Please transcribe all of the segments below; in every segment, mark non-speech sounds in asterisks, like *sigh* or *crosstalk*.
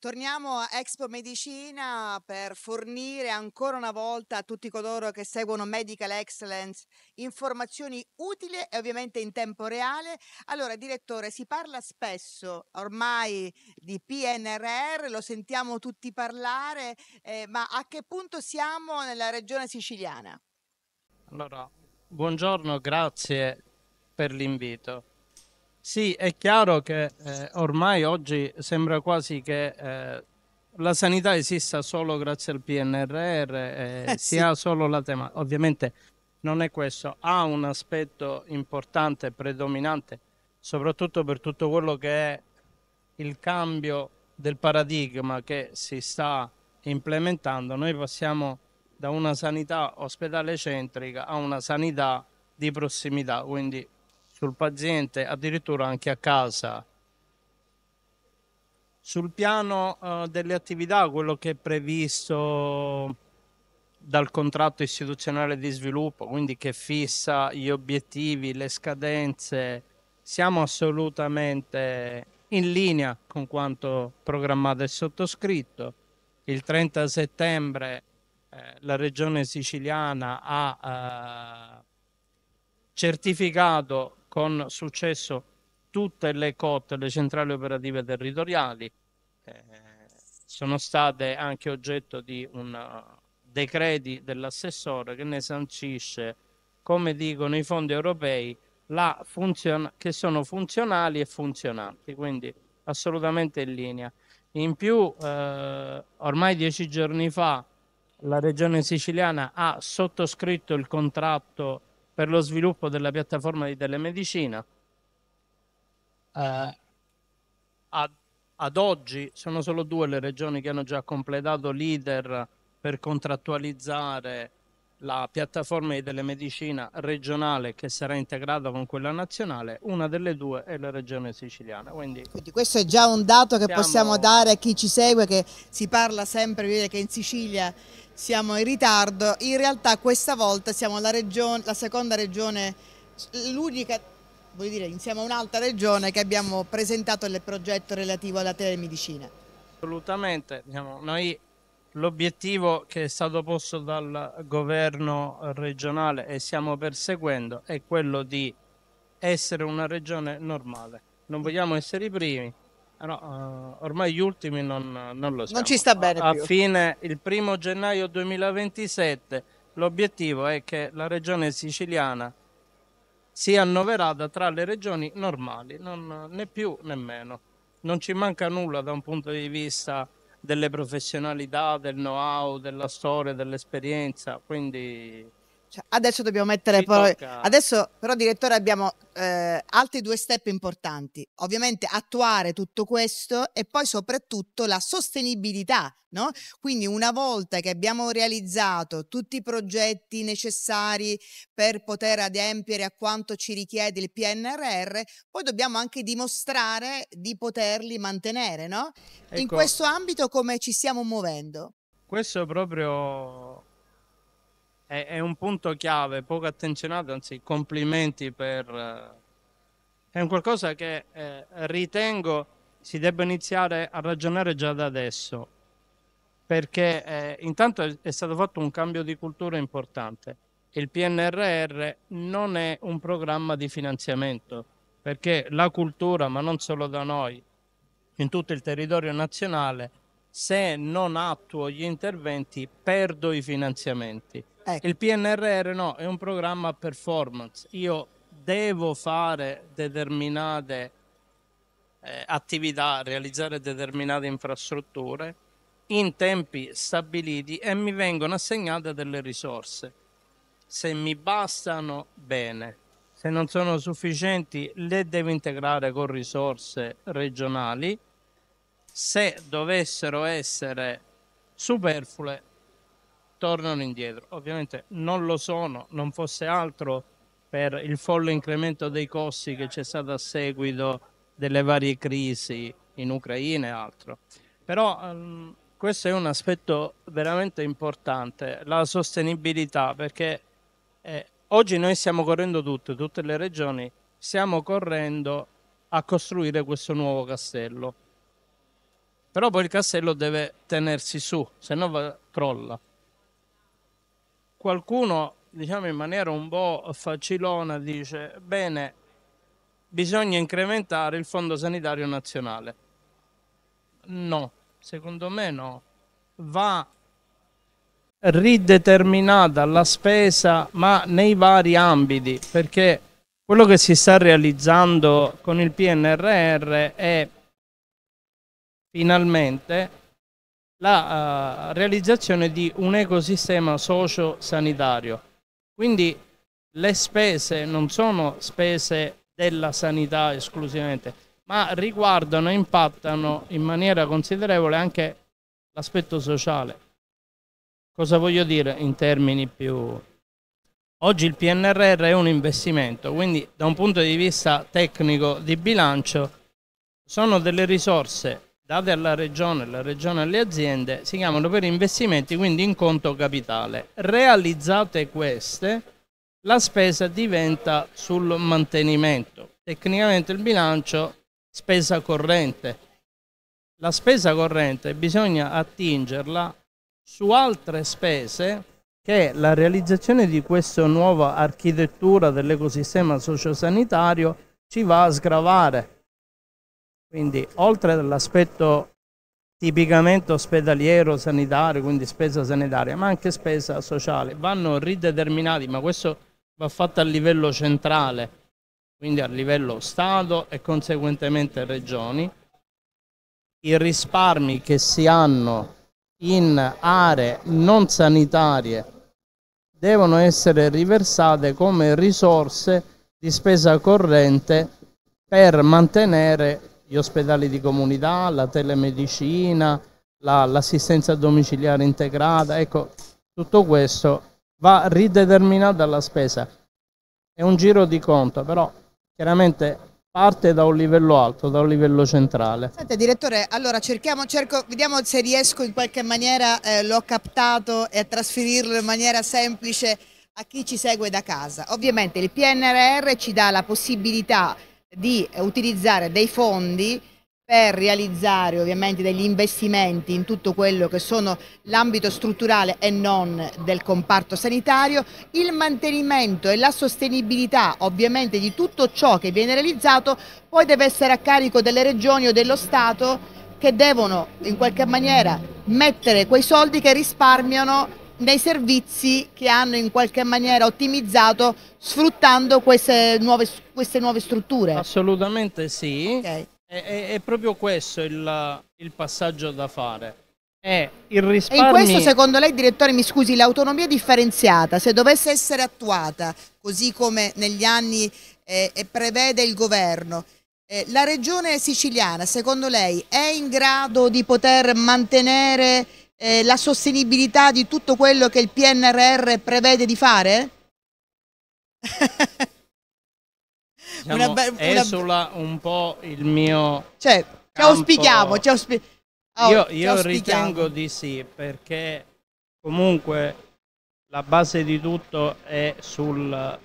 Torniamo a Expo Medicina per fornire ancora una volta a tutti coloro che seguono Medical Excellence informazioni utili e ovviamente in tempo reale. Allora, direttore, si parla spesso ormai di PNRR, lo sentiamo tutti parlare, eh, ma a che punto siamo nella regione siciliana? Allora, buongiorno, grazie per l'invito. Sì, è chiaro che eh, ormai oggi sembra quasi che eh, la sanità esista solo grazie al PNRR, eh, eh si sì. solo la tema. Ovviamente non è questo, ha un aspetto importante, predominante, soprattutto per tutto quello che è il cambio del paradigma che si sta implementando. Noi passiamo da una sanità ospedale centrica a una sanità di prossimità, quindi sul paziente, addirittura anche a casa. Sul piano eh, delle attività, quello che è previsto dal contratto istituzionale di sviluppo, quindi che fissa gli obiettivi, le scadenze, siamo assolutamente in linea con quanto programmato e sottoscritto. Il 30 settembre eh, la regione siciliana ha eh, certificato con successo tutte le COT, le centrali operative territoriali, eh, sono state anche oggetto di un eh, decreti dell'assessore che ne sancisce, come dicono i fondi europei, la funzion- che sono funzionali e funzionanti, quindi assolutamente in linea. In più, eh, ormai dieci giorni fa, la regione siciliana ha sottoscritto il contratto per lo sviluppo della piattaforma di telemedicina. Eh, ad, ad, oggi sono solo due le regioni che hanno già completato l'iter per contrattualizzare la piattaforma di telemedicina regionale che sarà integrata con quella nazionale, una delle due è la regione siciliana. Quindi, Quindi questo è già un dato che siamo... possiamo dare a chi ci segue, che si parla sempre che in Sicilia siamo in ritardo, in realtà questa volta siamo la, regione, la seconda regione, l'unica, voglio dire, insieme a un'altra regione che abbiamo presentato il progetto relativo alla telemedicina. Assolutamente, noi L'obiettivo che è stato posto dal governo regionale e stiamo perseguendo è quello di essere una regione normale. Non vogliamo essere i primi, No, uh, eh, ormai gli ultimi non, non lo so. Non ci sta bene. A, fine il primo gennaio 2027 l'obiettivo è che la regione siciliana sia annoverata tra le regioni normali, non, né più né meno. Non ci manca nulla da un punto di vista delle professionalità, del know-how, della storia, dell'esperienza, quindi cioè, adesso dobbiamo mettere poi... Adesso, però, direttore, abbiamo eh, altri due step importanti. Ovviamente attuare tutto questo e poi soprattutto la sostenibilità. No? Quindi, una volta che abbiamo realizzato tutti i progetti necessari per poter adempiere a quanto ci richiede il PNRR, poi dobbiamo anche dimostrare di poterli mantenere. No? Ecco, In questo ambito, come ci stiamo muovendo? Questo è proprio è, è, un punto chiave, poco attenzionato, anzi complimenti per... Eh, è un qualcosa che eh, ritengo si debba iniziare a ragionare già da adesso, perché eh, intanto è, è stato fatto un cambio di cultura importante. Il PNRR non è un programma di finanziamento, perché la cultura, ma non solo da noi, in tutto il territorio nazionale, se non attuo gli interventi perdo i finanziamenti. Ecco. Il PNRR no, è un programma performance. Io devo fare determinate eh, attività, realizzare determinate infrastrutture in tempi stabiliti e mi vengono assegnate delle risorse. Se mi bastano, bene. Se non sono sufficienti, le devo integrare con risorse regionali. Se dovessero essere superflue, tornano indietro. Ovviamente non lo sono, non fosse altro per il folle incremento dei costi che c'è stato a seguito delle varie crisi in Ucraina e altro. Però um, questo è un aspetto veramente importante, la sostenibilità, perché eh, oggi noi stiamo correndo tutte, tutte le regioni, stiamo correndo a costruire questo nuovo castello. Però poi il castello deve tenersi su, se no crolla qualcuno, diciamo in maniera un po' facilona, dice, bene, bisogna incrementare il Fondo Sanitario Nazionale. No, secondo me no. Va rideterminata la spesa, ma nei vari ambiti, perché quello che si sta realizzando con il PNRR è finalmente la uh, realizzazione di un ecosistema socio-sanitario. Quindi le spese non sono spese della sanità esclusivamente, ma riguardano e impattano in maniera considerevole anche l'aspetto sociale. Cosa voglio dire in termini più... Oggi il PNRR è un investimento, quindi da un punto di vista tecnico di bilancio sono delle risorse date alla regione, la regione alle aziende, si chiamano per investimenti, quindi in conto capitale. Realizzate queste, la spesa diventa sul mantenimento. Tecnicamente il bilancio spesa corrente. La spesa corrente bisogna attingerla su altre spese che la realizzazione di questa nuova architettura dell'ecosistema sociosanitario ci va a sgravare quindi oltre all'aspetto tipicamente ospedaliero, sanitario, quindi spesa sanitaria, ma anche spesa sociale, vanno rideterminati, ma questo va fatto a livello centrale, quindi a livello Stato e conseguentemente regioni, i risparmi che si hanno in aree non sanitarie devono essere riversate come risorse di spesa corrente per mantenere gli ospedali di comunità, la telemedicina, la, l'assistenza domiciliare integrata, ecco, tutto questo va rideterminato dalla spesa. È un giro di conto, però chiaramente parte da un livello alto, da un livello centrale. Senta direttore, allora cerchiamo, cerco, vediamo se riesco in qualche maniera, eh, l'ho captato e eh, a trasferirlo in maniera semplice a chi ci segue da casa. Ovviamente il PNRR ci dà la possibilità di utilizzare dei fondi per realizzare ovviamente degli investimenti in tutto quello che sono l'ambito strutturale e non del comparto sanitario, il mantenimento e la sostenibilità ovviamente di tutto ciò che viene realizzato poi deve essere a carico delle regioni o dello Stato che devono in qualche maniera mettere quei soldi che risparmiano nei servizi che hanno in qualche maniera ottimizzato sfruttando queste nuove, queste nuove strutture. Assolutamente sì, okay. è, è, proprio questo il, il passaggio da fare. E in questo secondo lei, direttore, mi scusi, l'autonomia differenziata, se dovesse essere attuata così come negli anni eh, prevede il governo, eh, la regione siciliana, secondo lei, è in grado di poter mantenere eh, la sostenibilità di tutto quello che il PNRR prevede di fare? diciamo, una be- una... esula un po' il mio cioè, ci auspichiamo, ci auspic... oh, io, io ritengo di sì perché comunque la base di tutto è sul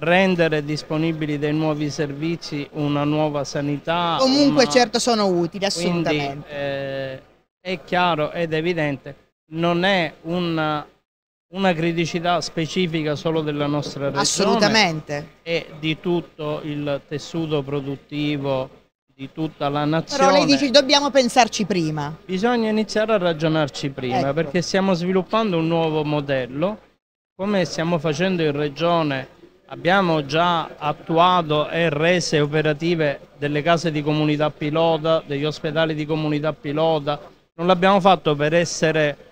rendere disponibili dei nuovi servizi, una nuova sanità. Comunque una... certo sono utili, assolutamente. Quindi, eh, è chiaro ed evidente, non è una, una criticità specifica solo della nostra regione. Assolutamente. E di tutto il tessuto produttivo, di tutta la nazione. Però lei dice dobbiamo pensarci prima. Bisogna iniziare a ragionarci prima ecco. perché stiamo sviluppando un nuovo modello, come stiamo facendo in regione Abbiamo già attuato e rese operative delle case di comunità pilota, degli ospedali di comunità pilota. Non l'abbiamo fatto per essere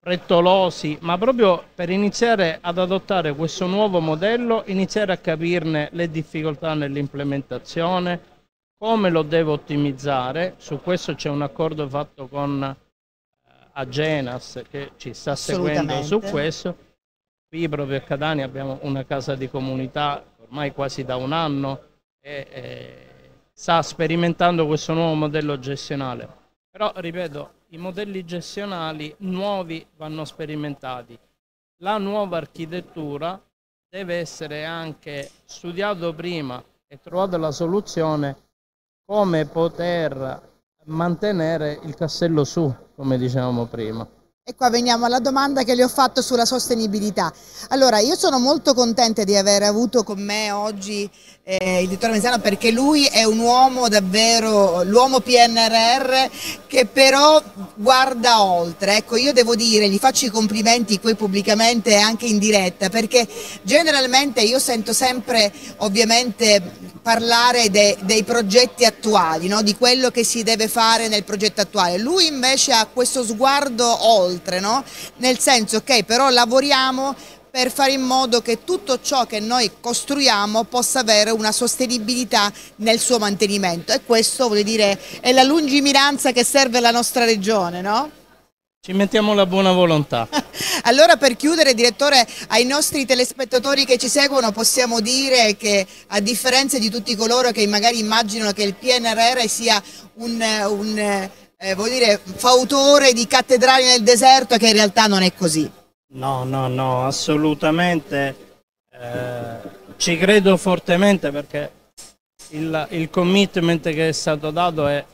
frettolosi, ma proprio per iniziare ad adottare questo nuovo modello, iniziare a capirne le difficoltà nell'implementazione, come lo devo ottimizzare. Su questo c'è un accordo fatto con eh, Agenas che ci sta seguendo su questo qui proprio a Catania abbiamo una casa di comunità ormai quasi da un anno e, sta sperimentando questo nuovo modello gestionale. Però, ripeto, i modelli gestionali nuovi vanno sperimentati. La nuova architettura deve essere anche studiato prima e trovata la soluzione come poter mantenere il castello su, come dicevamo prima. E qua veniamo alla domanda che le ho fatto sulla sostenibilità. Allora, io sono molto contenta di aver avuto con me oggi eh, il dottor Menzano perché lui è un uomo davvero, l'uomo PNRR che però guarda oltre. Ecco, io devo dire, gli faccio i complimenti qui pubblicamente e anche in diretta perché generalmente io sento sempre ovviamente parlare de, dei progetti attuali, no? di quello che si deve fare nel progetto attuale. Lui invece ha questo sguardo oltre altre, no? Nel senso che però lavoriamo per fare in modo che tutto ciò che noi costruiamo possa avere una sostenibilità nel suo mantenimento e questo vuol dire è la lungimiranza che serve la nostra regione, no? Ci mettiamo la buona volontà. *laughs* allora per chiudere, direttore, ai nostri telespettatori che ci seguono possiamo dire che a differenza di tutti coloro che magari immaginano che il PNRR sia un, un eh, vuol dire fautore di cattedrali nel deserto che in realtà non è così. No, no, no, assolutamente eh, ci credo fortemente perché il, il commitment che è stato dato è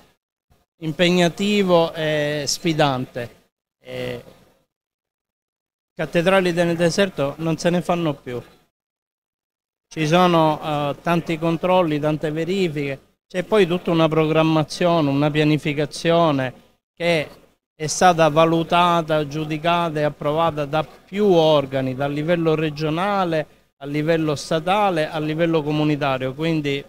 impegnativo e sfidante. E cattedrali nel deserto non se ne fanno più. Ci sono uh, tanti controlli, tante verifiche, c'è poi tutta una programmazione, una pianificazione che è stata valutata, giudicata e approvata da più organi, dal livello regionale a livello statale a livello comunitario. Quindi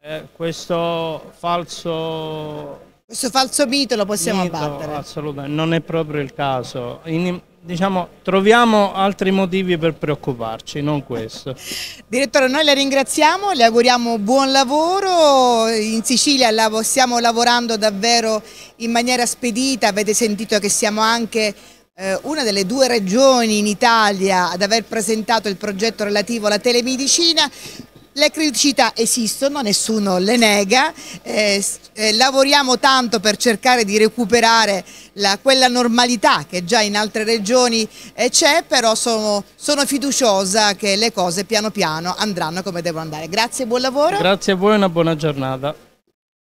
eh, questo falso questo falso mito lo possiamo mito, abbattere. Assolutamente, non è proprio il caso. In, Diciamo, troviamo altri motivi per preoccuparci, non questo. Direttore, noi la ringraziamo, le auguriamo buon lavoro, in Sicilia stiamo lavorando davvero in maniera spedita, avete sentito che siamo anche eh, una delle due regioni in Italia ad aver presentato il progetto relativo alla telemedicina. Le criticità esistono, nessuno le nega, eh, eh, lavoriamo tanto per cercare di recuperare la, quella normalità che già in altre regioni eh, c'è, però sono, sono, fiduciosa che le cose piano piano andranno come devono andare. Grazie, buon lavoro. Grazie a voi e una buona giornata.